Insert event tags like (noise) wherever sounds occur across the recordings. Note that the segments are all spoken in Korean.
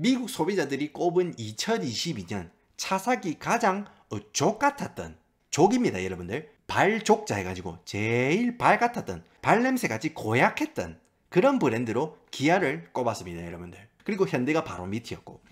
미국 소비자들이 꼽은 2022년 차사기 가장 족 같았던 족입니다 여러분들 발족자 해가지고 제일 발 같았던 발냄새같이 고약했던 그런 브랜드로 기아를 꼽았습니다 여러분들 그리고 현대가 바로 밑이었고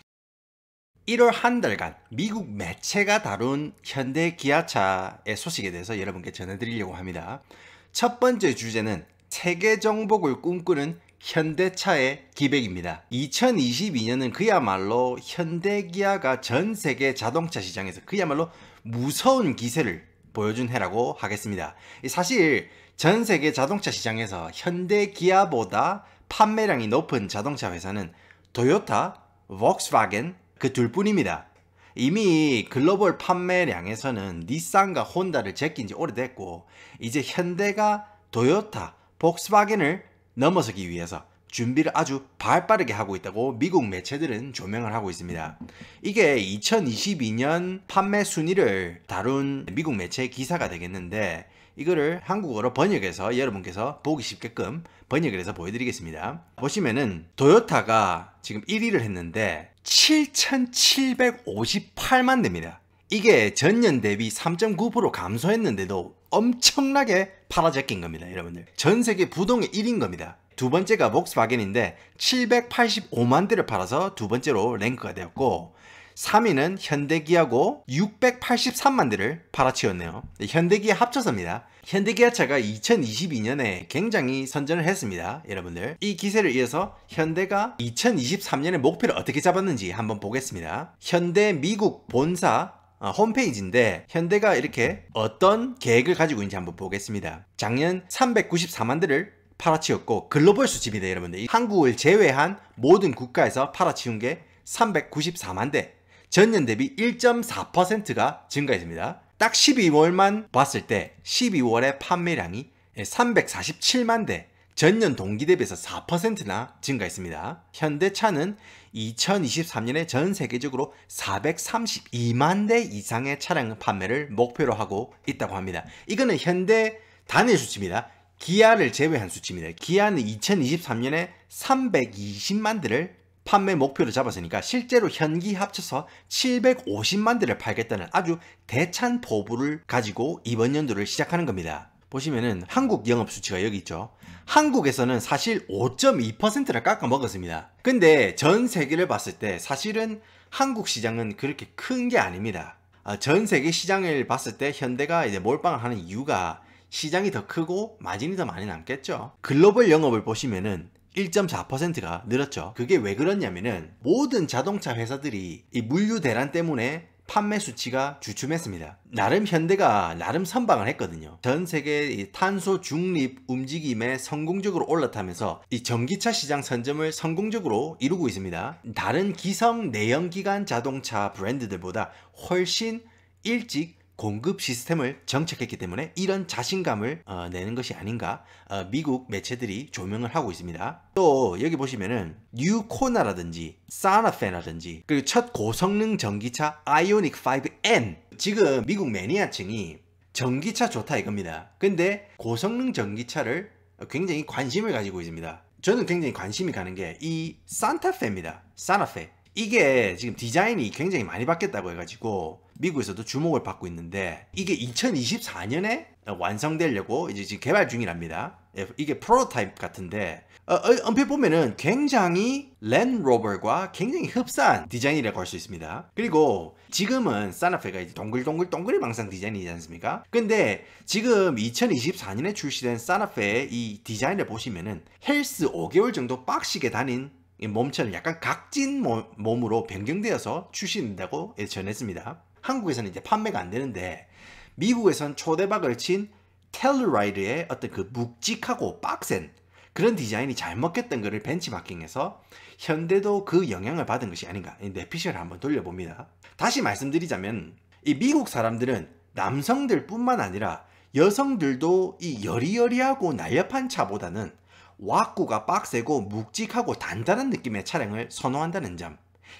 1월 한 달간 미국 매체가 다룬 현대 기아차의 소식에 대해서 여러분께 전해드리려고 합니다 첫 번째 주제는 세계 정복을 꿈꾸는 현대차의 기백입니다. 2022년은 그야말로 현대기아가 전 세계 자동차 시장에서 그야말로 무서운 기세를 보여준 해라고 하겠습니다. 사실 전 세계 자동차 시장에서 현대기아보다 판매량이 높은 자동차 회사는 도요타, 록스바겐 그 둘뿐입니다. 이미 글로벌 판매량에서는 닛산과 혼다를 제낀 지 오래됐고 이제 현대가 도요타, 복스바겐을 넘어서기 위해서 준비를 아주 발빠르게 하고 있다고 미국 매체들은 조명을 하고 있습니다. 이게 2022년 판매 순위를 다룬 미국 매체 의 기사가 되겠는데 이거를 한국어로 번역해서 여러분께서 보기 쉽게끔 번역을 해서 보여드리겠습니다. 보시면은 도요타가 지금 1위를 했는데 7,758만 대입니다. 이게 전년 대비 3.9% 감소했는데도 엄청나게 팔아제낀 겁니다. 여러분들. 전 세계 부동의 1인 겁니다. 두 번째가 복스바겐인데 785만 대를 팔아서 두 번째로 랭크가 되었고 3위는 현대기아고 683만 대를 팔아치웠네요. 네, 현대기아 합쳐서입니다. 현대기아차가 2022년에 굉장히 선전을 했습니다. 여러분들 이 기세를 이어서 현대가 2 0 2 3년에 목표를 어떻게 잡았는지 한번 보겠습니다. 현대 미국 본사 아, 홈페이지인데 현대가 이렇게 어떤 계획을 가지고 있는지 한번 보겠습니다. 작년 394만 대를 팔아치웠고 글로벌 수치입니다 여러분들. 한국을 제외한 모든 국가에서 팔아치운 게 394만 대. 전년 대비 1.4%가 증가했습니다. 딱 12월만 봤을 때 12월의 판매량이 347만 대 전년 동기 대비해서 4%나 증가했습니다. 현대차는 2023년에 전 세계적으로 432만 대 이상의 차량 판매를 목표로 하고 있다고 합니다. 이거는 현대 단일 수치입니다. 기아를 제외한 수치입니다. 기아는 2023년에 320만 대를 판매 목표를 잡았으니까 실제로 현기 합쳐서 750만 대를 팔겠다는 아주 대찬 포부를 가지고 이번 연도를 시작하는 겁니다. 보시면은 한국 영업 수치가 여기 있죠. 한국에서는 사실 5.2%를 깎아 먹었습니다. 근데 전 세계를 봤을 때 사실은 한국 시장은 그렇게 큰 게 아닙니다. 아, 전 세계 시장을 봤을 때 현대가 이제 몰빵을 하는 이유가 시장이 더 크고 마진이 더 많이 남겠죠. 글로벌 영업을 보시면은 1.4%가 늘었죠. 그게 왜 그렇냐면은 모든 자동차 회사들이 이 물류 대란 때문에 판매 수치가 주춤했습니다. 나름 현대가 나름 선방을 했거든요. 전 세계 탄소 중립 움직임에 성공적으로 올라타면서 이 전기차 시장 선점을 성공적으로 이루고 있습니다. 다른 기성 내연기관 자동차 브랜드들보다 훨씬 일찍 공급 시스템을 정착했기 때문에 이런 자신감을 어, 내는 것이 아닌가 어, 미국 매체들이 조명을 하고 있습니다. 또 여기 보시면은 뉴코나라든지 사나페라든지 그리고 첫 고성능 전기차 아이오닉 5N 지금 미국 매니아층이 전기차 좋다 이겁니다. 근데 고성능 전기차를 굉장히 관심을 가지고 있습니다. 저는 굉장히 관심이 가는 게 이 산타페입니다. 산타페 이게 지금 디자인이 굉장히 많이 바뀌었다고 해가지고 미국에서도 주목을 받고 있는데 이게 2024년에 완성되려고 이제 지금 개발 중이랍니다. 예, 이게 프로토타입 같은데 어, 언뜻 어, 보면은 굉장히 랜로버과 굉장히 흡사한 디자인이라고 할 수 있습니다. 그리고 지금은 산나페가 이제 동글동글 동글 망상 디자인이지 않습니까? 근데 지금 2024년에 출시된 산나페의 이 디자인을 보시면은 헬스 5개월 정도 빡시게 다닌 몸처럼 약간 각진 몸, 으로 변경되어서 출시된다고 전했습니다. 한국에서는 이제 판매가 안 되는데 미국에선 초대박을 친 텔루라이드의 어떤 그 묵직하고 빡센 그런 디자인이 잘먹겠던 것을 벤치마킹해서 현대도 그 영향을 받은 것이 아닌가 내 피셜을 한번 돌려봅니다 다시 말씀드리자면 이 미국 사람들은 남성들 뿐만 아니라 여성들도 이 여리여리하고 날렵한 차보다는 와꾸가 빡세고 묵직하고 단단한 느낌의 차량을 선호한다는 점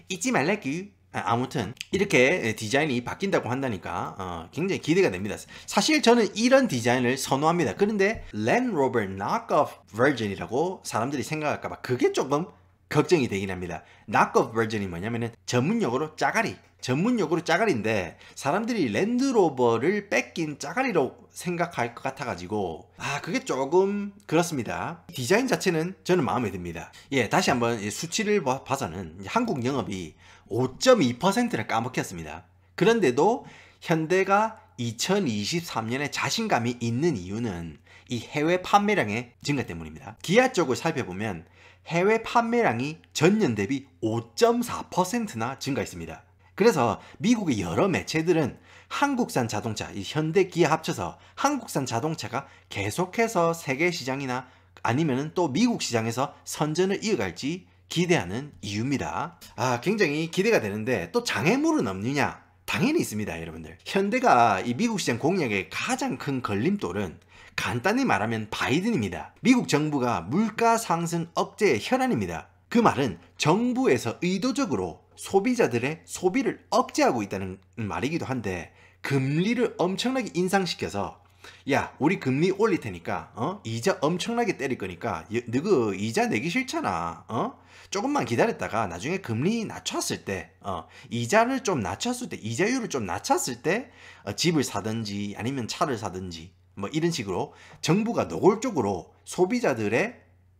잊지 말라기 아, 아무튼 이렇게 디자인이 바뀐다고 한다니까 어, 굉장히 기대가 됩니다 사실 저는 이런 디자인을 선호합니다 그런데 랜로버 k n o c k o 버전이라고 사람들이 생각할까봐 그게 조금 걱정이 되긴 합니다 k n o c k o 버전이 뭐냐면은 전문용어로 짜가리 전문용어로 짜가리인데 사람들이 랜드로버를 뺏긴 짜가리로 생각할 것 같아가지고 아 그게 조금 그렇습니다 디자인 자체는 저는 마음에 듭니다 예 다시 한번 수치를 봐서는 한국 영업이 5.2%를 까먹혔습니다. 그런데도 현대가 2023년에 자신감이 있는 이유는 이 해외 판매량의 증가 때문입니다. 기아 쪽을 살펴보면 해외 판매량이 전년 대비 5.4%나 증가했습니다. 그래서 미국의 여러 매체들은 한국산 자동차, 이 현대 기아 합쳐서 한국산 자동차가 계속해서 세계 시장이나 아니면 또 미국 시장에서 선전을 이어갈지 기대하는 이유입니다. 아, 굉장히 기대가 되는데 또 장애물은 없느냐? 당연히 있습니다, 여러분들. 현대가 이 미국 시장 공략의 가장 큰 걸림돌은 간단히 말하면 바이든입니다. 미국 정부가 물가 상승 억제의 현안입니다그 말은 정부에서 의도적으로 소비자들의 소비를 억제하고 있다는 말이기도 한데 금리를 엄청나게 인상시켜서 야 우리 금리 올릴 테니까 어? 이자 엄청나게 때릴 거니까 너그 이자 내기 싫잖아 어? 조금만 기다렸다가 나중에 금리 낮췄을 때 어, 이자를 좀 낮췄을 때 이자율을 좀 낮췄을 때 어, 집을 사든지 아니면 차를 사든지 뭐 이런 식으로 정부가 노골적으로 소비자들의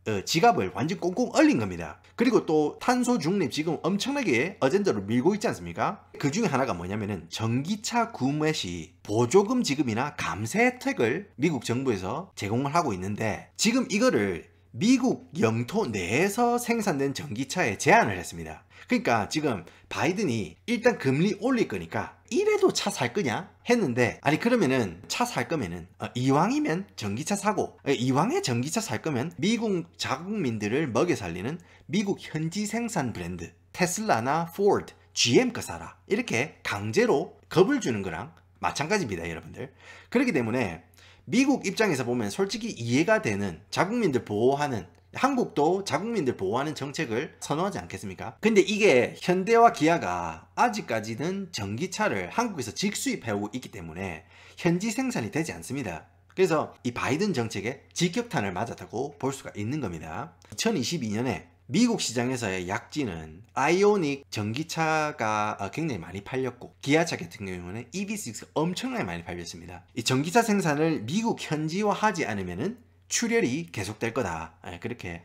어, 지갑을 완전 꽁꽁 얼린 겁니다. 그리고 또 탄소 중립 지금 엄청나게 어젠더를 밀고 있지 않습니까? 그 중에 하나가 뭐냐면은 전기차 구매 시 보조금 지급이나 감세 혜택을 미국 정부에서 제공을 하고 있는데 지금 이거를 미국 영토 내에서 생산된 전기차에 제한을 했습니다. 그러니까 지금 바이든이 일단 금리 올릴 거니까 이래도 차 살 거냐? 했는데 아니 그러면은 차 살 거면은 어, 이왕이면 전기차 사고 어, 이왕에 전기차 살 거면 미국 자국민들을 먹여 살리는 미국 현지 생산 브랜드 테슬라나 포드, GM 거 사라 이렇게 강제로 겁을 주는 거랑 마찬가지입니다 여러분들 그렇기 때문에 미국 입장에서 보면 솔직히 이해가 되는 자국민들 보호하는 한국도 자국민들 보호하는 정책을 선호하지 않겠습니까? 근데 이게 현대와 기아가 아직까지는 전기차를 한국에서 직수입해오고 있기 때문에 현지 생산이 되지 않습니다. 그래서 이 바이든 정책에 직격탄을 맞았다고 볼 수가 있는 겁니다. 2022년에 미국 시장에서의 약지는 아이오닉 전기차가 어, 굉장히 많이 팔렸고 기아차 같은 경우는 EV6가 엄청나게 많이 팔렸습니다. 이 전기차 생산을 미국 현지화하지 않으면 출혈이 계속될 거다. 예, 그렇게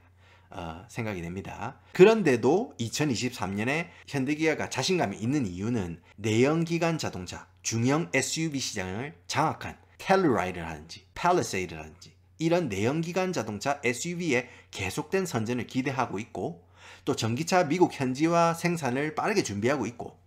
어, 생각이 됩니다. 그런데도 2023년에 현대기아가 자신감이 있는 이유는 내연기관 자동차, 중형 SUV 시장을 장악한 텔루라이드라든지 팔리세이드라든지 이런 내연기관 자동차 SUV의 계속된 선전을 기대하고 있고 또 전기차 미국 현지화 생산을 빠르게 준비하고 있고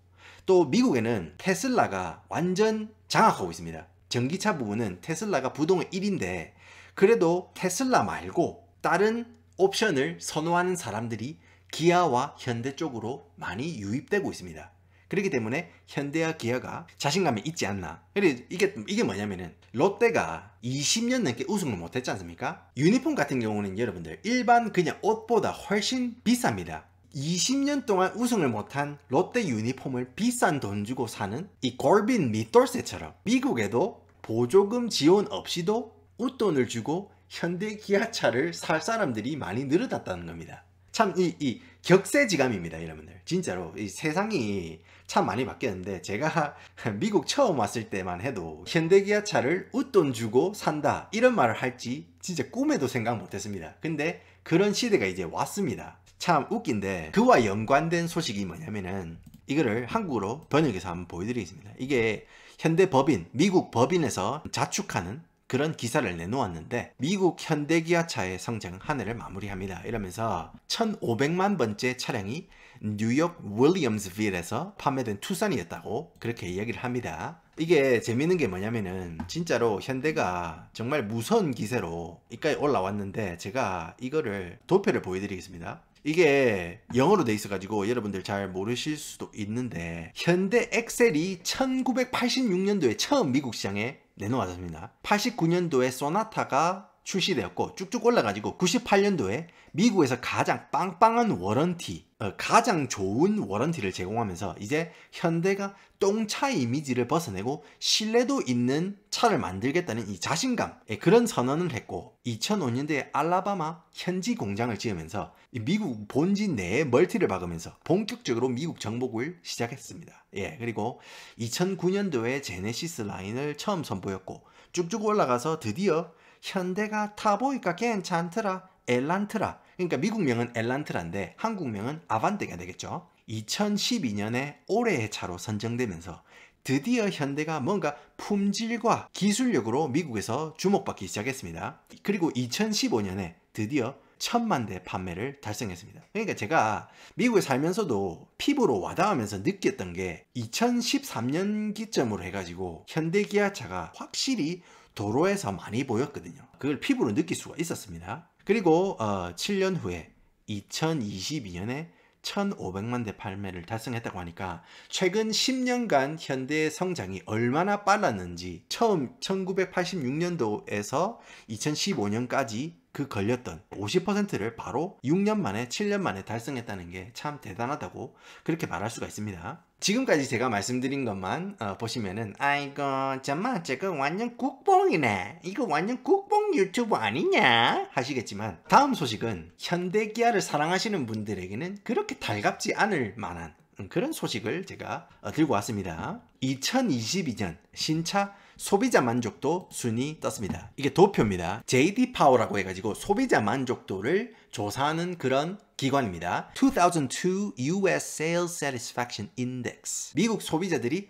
또 미국에는 테슬라가 완전 장악하고 있습니다. 전기차 부분은 테슬라가 부동의 1인데 그래도 테슬라 말고 다른 옵션을 선호하는 사람들이 기아와 현대 쪽으로 많이 유입되고 있습니다. 그렇기 때문에 현대와 기아가 자신감이 있지 않나. 이게, 이게 뭐냐면은 롯데가 20년 넘게 우승을 못했지 않습니까? 유니폼 같은 경우는 여러분들 일반 그냥 옷보다 훨씬 비쌉니다. 20년 동안 우승을 못한 롯데 유니폼을 비싼 돈 주고 사는 이 골빈 미돌세처럼 미국에도 보조금 지원 없이도 웃돈을 주고 현대 기아차를 살 사람들이 많이 늘어났다는 겁니다. 참 이 이 격세지감입니다, 여러분들. 진짜로 이 세상이 참 많이 바뀌었는데 제가 (laughs) 미국 처음 왔을 때만 해도 현대기아차를 웃돈 주고 산다 이런 말을 할지 진짜 꿈에도 생각 못했습니다. 근데 그런 시대가 이제 왔습니다. 참 웃긴데 그와 연관된 소식이 뭐냐면은 이거를 한국으로 번역해서 한번 보여드리겠습니다. 이게 현대 법인, 미국 법인에서 자축하는 그런 기사를 내놓았는데 미국 현대기아차의 성장 한 해를 마무리합니다. 이러면서 1500만 번째 차량이 뉴욕 윌리엄스빌에서 판매된 투싼이었다고 그렇게 이야기를 합니다. 이게 재밌는 게 뭐냐면은 진짜로 현대가 정말 무서운 기세로 이까지 올라왔는데 제가 이거를 도표를 보여드리겠습니다. 이게 영어로 돼 있어가지고 여러분들 잘 모르실 수도 있는데 현대 엑셀이 1986년도에 처음 미국 시장에 내놓았습니다. 89년도에 소나타가 출시되었고 쭉쭉 올라가지고 98년도에 미국에서 가장 빵빵한 워런티, 어, 가장 좋은 워런티를 제공하면서 이제 현대가 똥차 이미지를 벗어내고 신뢰도 있는 차를 만들겠다는 이 자신감, 예, 그런 선언을 했고 2005년도에 알라바마 현지 공장을 지으면서 미국 본지 내에 멀티를 박으면서 본격적으로 미국 정복을 시작했습니다. 예, 그리고 2009년도에 제네시스 라인을 처음 선보였고 쭉쭉 올라가서 드디어 현대가 타보이까 괜찮더라. 엘란트라. 그러니까 미국명은 엘란트라인데 한국명은 아반떼가 되겠죠. 2012년에 올해의 차로 선정되면서 드디어 현대가 뭔가 품질과 기술력으로 미국에서 주목받기 시작했습니다. 그리고 2015년에 드디어 천만 대 판매를 달성했습니다. 그러니까 제가 미국에 살면서도 피부로 와닿으면서 느꼈던 게 2013년 기점으로 해가지고 현대기아차가 확실히 도로에서 많이 보였거든요. 그걸 피부로 느낄 수가 있었습니다. 그리고 어, 7년 후에 2022년에 1,500만 대 판매를 달성했다고 하니까 최근 10년간 현대의 성장이 얼마나 빨랐는지 처음 1986년도에서 2015년까지 그 걸렸던 50%를 바로 6년 만에 7년 만에 달성했다는 게 참 대단하다고 그렇게 말할 수가 있습니다. 지금까지 제가 말씀드린 것만 어, 보시면은 아이고 잠만 저거 완전 국뽕이네 이거 완전 국뽕 유튜브 아니냐 하시겠지만 다음 소식은 현대 기아를 사랑하시는 분들에게는 그렇게 달갑지 않을 만한 그런 소식을 제가 어, 들고 왔습니다. 2022년 신차 소비자 만족도 순위 떴습니다. 이게 도표입니다. JD 파워라고 해가지고 소비자 만족도를 조사하는 그런 기관입니다. 2002 US Sales Satisfaction Index. 미국 소비자들이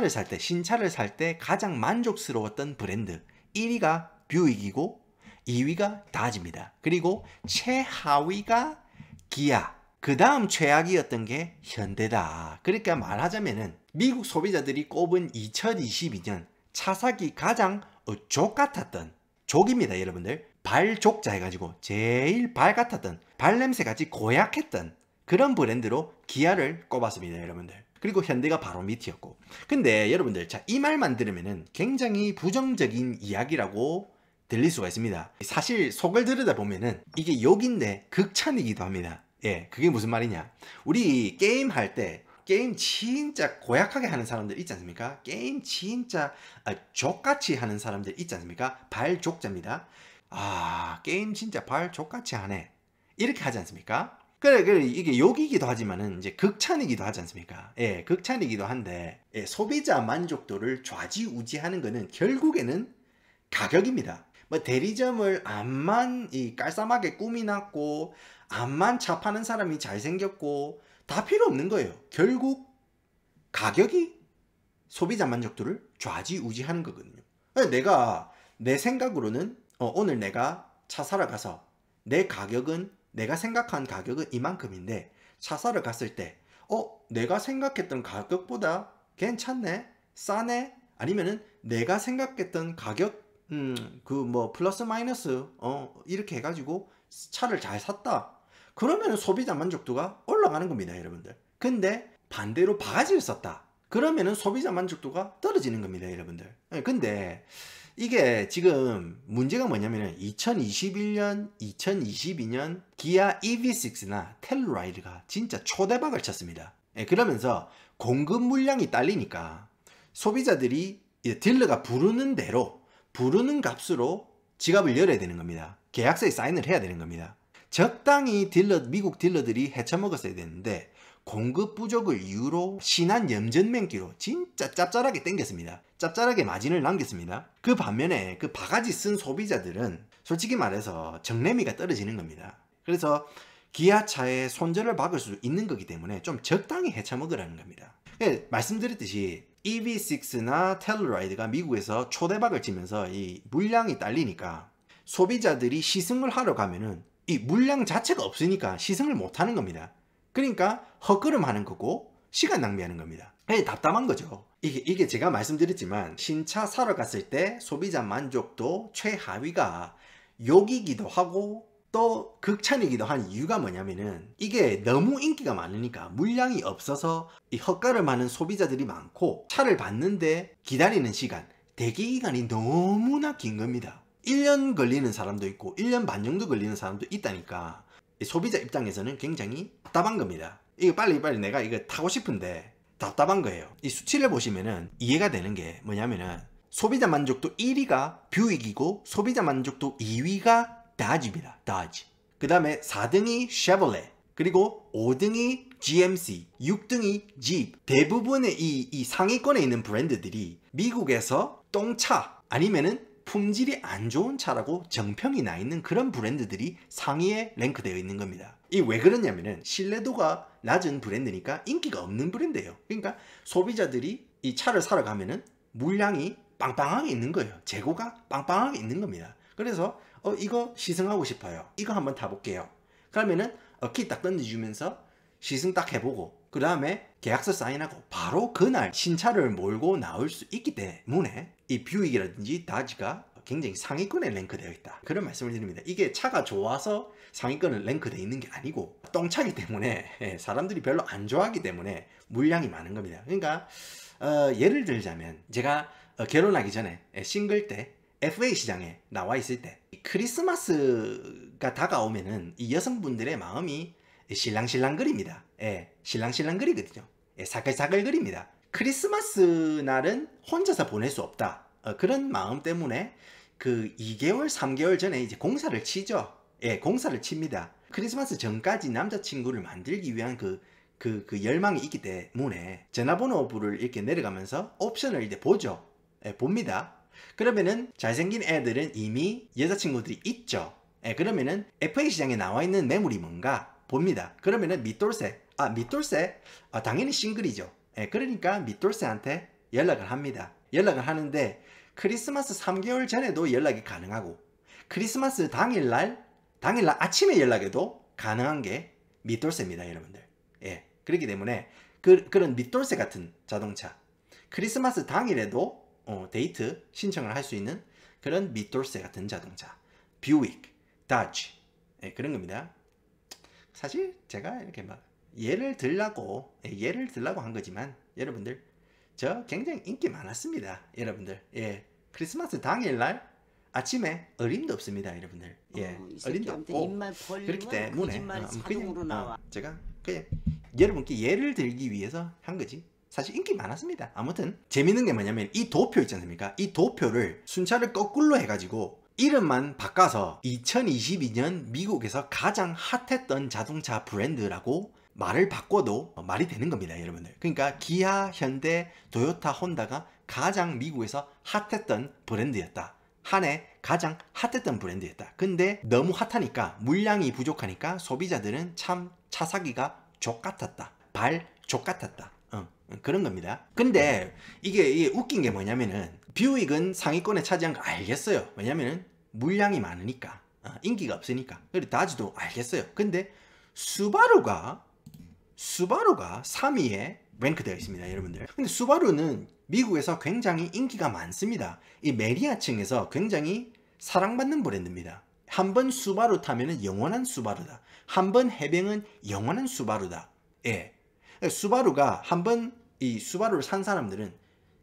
차를 살 때, 신차를 살 때 가장 만족스러웠던 브랜드. 1위가 뷰익이고 2위가 다지입니다. 그리고 최하위가 기아. 그 다음 최악이었던 게 현대다. 그러니까 말하자면은 미국 소비자들이 꼽은 2022년 차삭이 가장 족 같았던 족입니다 여러분들 발족자 해가지고 제일 발 같았던 발냄새같이 고약했던 그런 브랜드로 기아를 꼽았습니다 여러분들 그리고 현대가 바로 밑이었고 근데 여러분들 자 이 말만 들으면 굉장히 부정적인 이야기라고 들릴 수가 있습니다 사실 속을 들여다보면은 이게 욕인데 극찬이기도 합니다 예 그게 무슨 말이냐 우리 게임 할때 게임 진짜 고약하게 하는 사람들 있지 않습니까? 게임 진짜 아, 족같이 하는 사람들 있지 않습니까? 발족자입니다. 아 게임 진짜 발족같이 하네. 이렇게 하지 않습니까? 그래 그래 이게 욕이기도 하지만은 이제 극찬이기도 하지 않습니까? 예, 극찬이기도 한데 예, 소비자 만족도를 좌지우지하는 것은 결국에는 가격입니다. 뭐 대리점을 암만 이 깔쌈하게 꾸미놨고 암만 차 파는 사람이 잘생겼고 다 필요 없는 거예요. 결국 가격이 소비자 만족도를 좌지우지하는 거거든요. 그러니까 내가 내 생각으로는 어, 오늘 내가 차 사러 가서 내 가격은 내가 생각한 가격은 이만큼인데 차 사러 갔을 때 어, 내가 생각했던 가격보다 괜찮네? 싸네? 아니면은 내가 생각했던 가격 음, 그 뭐 플러스 마이너스 어, 이렇게 해가지고 차를 잘 샀다 그러면 소비자 만족도가 올라가는 겁니다 여러분들 근데 반대로 바가지를 썼다 그러면은 소비자 만족도가 떨어지는 겁니다 여러분들 예, 근데 이게 지금 문제가 뭐냐면 2021년 2022년 기아 EV6나 텔루라이드가 진짜 초대박을 쳤습니다 예, 그러면서 공급 물량이 딸리니까 소비자들이 딜러가 부르는 대로 부르는 값으로 지갑을 열어야 되는 겁니다 계약서에 사인을 해야 되는 겁니다 적당히 딜러, 미국 딜러들이 헤쳐먹었어야 되는데 공급 부족을 이유로 신한 염전맹기로 진짜 짭짤하게 땡겼습니다. 짭짤하게 마진을 남겼습니다. 그 반면에 그 바가지 쓴 소비자들은 솔직히 말해서 정래미가 떨어지는 겁니다. 그래서 기아차의 손절을 막을 수 있는 거기 때문에 좀 적당히 헤쳐먹으라는 겁니다. 예, 말씀드렸듯이 EV6나 텔루라이드가 미국에서 초대박을 치면서 이 물량이 딸리니까 소비자들이 시승을 하러 가면은 이 물량 자체가 없으니까 시승을 못하는 겁니다. 그러니까 헛걸음하는 거고 시간 낭비하는 겁니다. 답답한 거죠. 이게, 이게 제가 말씀드렸지만 신차 사러 갔을 때 소비자 만족도 최하위가 욕이기도 하고 또 극찬이기도 한 이유가 뭐냐면은 이게 너무 인기가 많으니까 물량이 없어서 이 헛가름하는 소비자들이 많고 차를 봤는데 기다리는 시간 대기 기간이 너무나 긴 겁니다. 1년 걸리는 사람도 있고 1년 반 정도 걸리는 사람도 있다니까 소비자 입장에서는 굉장히 답답한 겁니다 이거 빨리빨리 내가 이거 타고 싶은데 답답한 거예요 이 수치를 보시면은 이해가 되는 게 뭐냐면은 소비자 만족도 1위가 뷰익이고 소비자 만족도 2위가 다지입니다 다지 그 다음에 4등이 쉐벌레 그리고 5등이 GMC, 6등이 Jeep 대부분의 이, 이 상위권에 있는 브랜드들이 미국에서 똥차 아니면은 품질이 안 좋은 차라고 정평이 나 있는 그런 브랜드들이 상위에 랭크되어 있는 겁니다. 이 왜 그러냐면은 신뢰도가 낮은 브랜드니까 인기가 없는 브랜드예요. 그러니까 소비자들이 이 차를 사러 가면은 물량이 빵빵하게 있는 거예요. 재고가 빵빵하게 있는 겁니다. 그래서 어 이거 시승하고 싶어요. 이거 한번 타볼게요. 그러면은 어, 키딱 던져주면서 시승 딱 해보고 그 다음에 계약서 사인하고 바로 그날 신차를 몰고 나올 수 있기 때문에 이 뷰익이라든지 다지가 굉장히 상위권에 랭크되어 있다 그런 말씀을 드립니다 이게 차가 좋아서 상위권에 랭크되어 있는 게 아니고 똥차기 때문에 예, 사람들이 별로 안 좋아하기 때문에 물량이 많은 겁니다 그러니까 어, 예를 들자면 제가 어, 결혼하기 전에 예, 싱글 때 FA 시장에 나와 있을 때 크리스마스가 다가오면은 이 여성분들의 마음이 신랑신랑거립니다 예, 실랑신랑거리거든요 예, 사글사글거립니다 크리스마스 날은 혼자서 보낼 수 없다. 어, 그런 마음 때문에 그 2개월, 3개월 전에 이제 공사를 치죠. 예, 공사를 칩니다. 크리스마스 전까지 남자친구를 만들기 위한 그, 그, 그 열망이 있기 때문에 전화번호부를 이렇게 내려가면서 옵션을 이제 보죠. 예, 봅니다. 그러면은 잘생긴 애들은 이미 여자친구들이 있죠. 예, 그러면은 FA 시장에 나와 있는 매물이 뭔가 봅니다. 그러면은 밑돌새 아, 밑돌새 아, 당연히 싱글이죠. 예, 그러니까 밑돌새한테 연락을 합니다. 연락을 하는데 크리스마스 3개월 전에도 연락이 가능하고 크리스마스 당일날 당일날 아침에 연락해도 가능한 게 밑돌새입니다 여러분들 예 그렇기 때문에 그, 그런 밑돌새 같은 자동차 크리스마스 당일에도 어, 데이트 신청을 할 수 있는 그런 밑돌새 같은 자동차 뷰익 다지 예, 그런 겁니다 사실 제가 이렇게 막 예를 들라고 예, 예를 들라고 한 거지만 여러분들 저 굉장히 인기 많았습니다 여러분들 예 크리스마스 당일날 아침에 어림도 없습니다 여러분들 예 어, 림도 없고 그렇기 때문에 어, 그냥 어, 제가 그냥 여러분께 예를 들기 위해서 한 거지 사실 인기 많았습니다 아무튼 재밌는 게 뭐냐면 이 도표 있지 않습니까 이 도표를 순차를 거꾸로 해가지고 이름만 바꿔서 2022년 미국에서 가장 핫했던 자동차 브랜드라고 말을 바꿔도 말이 되는 겁니다 여러분들 그러니까 기아, 현대, 도요타, 혼다가 가장 미국에서 핫했던 브랜드였다 한 해 가장 핫했던 브랜드였다 근데 너무 핫하니까 물량이 부족하니까 소비자들은 참 차 사기가 족같았다 발족같았다 응, 어, 그런 겁니다 근데 이게, 이게 웃긴 게 뭐냐면은 뷰익은 상위권에 차지한 거 알겠어요 왜냐면은 물량이 많으니까 어, 인기가 없으니까 그리고 다지도 알겠어요 근데 수바루가 수바루가 3위에 랭크되어 있습니다 여러분들 근데 수바루는 미국에서 굉장히 인기가 많습니다 이 메리아층에서 굉장히 사랑받는 브랜드입니다 한 번 수바루 타면 영원한 수바루다 한 번 해병은 영원한 수바루다 예. 수바루가 한 번 이 수바루를 산 사람들은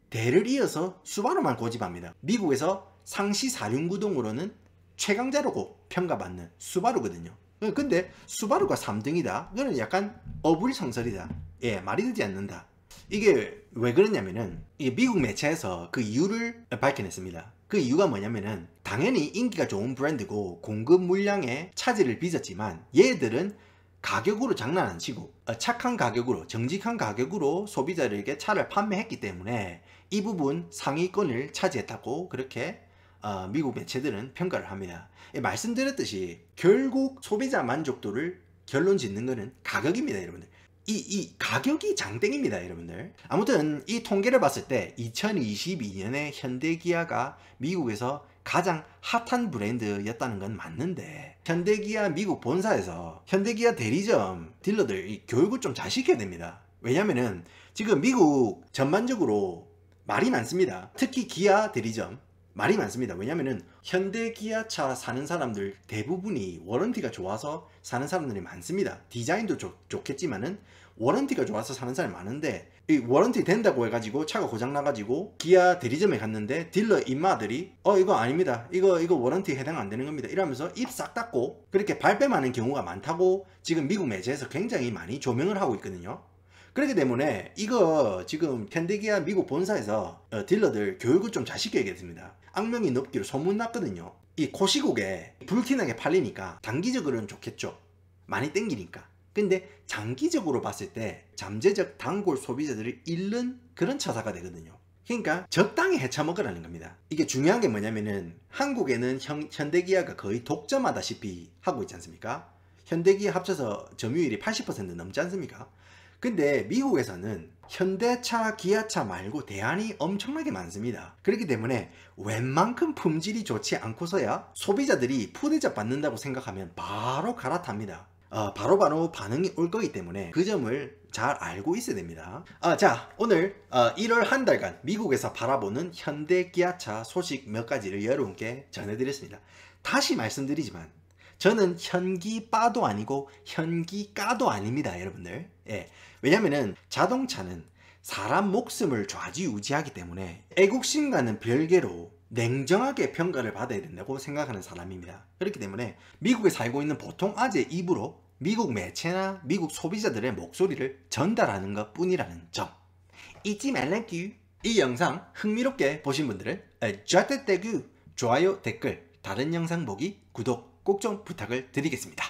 대를 이어서 수바루만 고집합니다 미국에서 상시 사륜구동으로는 최강자라고 평가받는 수바루거든요 어, 근데 수바루가 3등이다. 이거는 약간 어불성설이다. 예, 말이 되지 않는다. 이게 왜 그러냐면은 미국 매체에서 그 이유를 밝혀냈습니다. 그 이유가 뭐냐면은 당연히 인기가 좋은 브랜드고 공급 물량에 차질을 빚었지만 얘들은 가격으로 장난 안 치고 어, 착한 가격으로 정직한 가격으로 소비자들에게 차를 판매했기 때문에 이 부분 상위권을 차지했다고 그렇게 어, 미국 매체들은 평가를 합니다. 예, 말씀드렸듯이 결국 소비자 만족도를 결론 짓는 것은 가격입니다, 여러분들. 이, 이 가격이 장땡입니다, 여러분들. 아무튼 이 통계를 봤을 때 2022년에 현대기아가 미국에서 가장 핫한 브랜드였다는 건 맞는데 현대기아 미국 본사에서 현대기아 대리점 딜러들 교육을 좀 잘 시켜야 됩니다. 왜냐면은 지금 미국 전반적으로 말이 많습니다. 특히 기아 대리점 말이 많습니다. 왜냐면은 현대 기아차 사는 사람들 대부분이 워런티가 좋아서 사는 사람들이 많습니다. 디자인도 좋, 좋겠지만은 워런티가 좋아서 사는 사람이 많은데 이 워런티 된다고 해가지고 차가 고장나가지고 기아 대리점에 갔는데 딜러 인마들이 어 이거 아닙니다 이거 이거 워런티 해당 안 되는 겁니다 이러면서 입 싹 닫고 그렇게 발뺌하는 경우가 많다고 지금 미국 매체에서 굉장히 많이 조명을 하고 있거든요 그렇기 때문에 이거 지금 캔디기아 미국 본사에서 어, 딜러들 교육을 좀 잘 시켜야겠습니다. 악명이 높기로 소문났거든요. 이 코시국에 불티나게 팔리니까 단기적으로는 좋겠죠. 많이 땡기니까. 근데 장기적으로 봤을 때 잠재적 단골 소비자들을 잃는 그런 처사가 되거든요. 그러니까 적당히 해쳐먹으라는 겁니다. 이게 중요한 게 뭐냐면은 한국에는 현, 현대기아가 거의 독점하다시피 하고 있지 않습니까? 현대기아 합쳐서 점유율이 80% 넘지 않습니까? 근데 미국에서는 현대차, 기아차 말고 대안이 엄청나게 많습니다. 그렇기 때문에 웬만큼 품질이 좋지 않고서야 소비자들이 푸대접 받는다고 생각하면 바로 갈아탑니다. 바로바로 아, 어, 바로 반응이 올 거기 때문에 그 점을 잘 알고 있어야 됩니다. 아, 자, 오늘 어, 아, 1월 한 달간 미국에서 바라보는 현대 기아차 소식 몇 가지를 여러분께 전해드렸습니다. 다시 말씀드리지만 저는 현기빠도 아니고 현기까도 아닙니다, 여러분들. 예. 왜냐면은 자동차는 사람 목숨을 좌지우지하기 때문에 애국심과는 별개로 냉정하게 평가를 받아야 된다고 생각하는 사람입니다. 그렇기 때문에 미국에 살고 있는 보통 아재 입으로 미국 매체나 미국 소비자들의 목소리를 전달하는 것 뿐이라는 점. 잊지 말라규. 이 영상 흥미롭게 보신 분들은 좌대대규 좋아요, 댓글, 다른 영상 보기, 구독 꼭 좀 부탁을 드리겠습니다.